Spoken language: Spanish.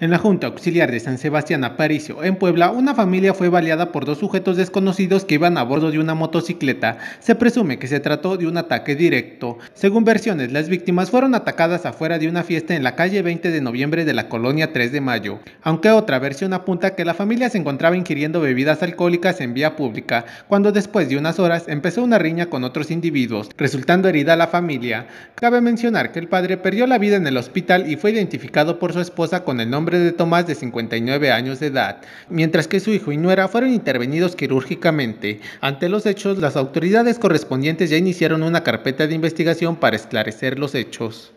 En la Junta Auxiliar de San Sebastián Aparicio, en Puebla, una familia fue baleada por dos sujetos desconocidos que iban a bordo de una motocicleta. Se presume que se trató de un ataque directo. Según versiones, las víctimas fueron atacadas afuera de una fiesta en la calle 20 de noviembre de la colonia 3 de mayo, aunque otra versión apunta que la familia se encontraba ingiriendo bebidas alcohólicas en vía pública, cuando después de unas horas empezó una riña con otros individuos, resultando herida la familia. Cabe mencionar que el padre perdió la vida en el hospital y fue identificado por su esposa con el nombre de Tomás de 59 años de edad, mientras que su hijo y nuera fueron intervenidos quirúrgicamente. Ante los hechos, las autoridades correspondientes ya iniciaron una carpeta de investigación para esclarecer los hechos.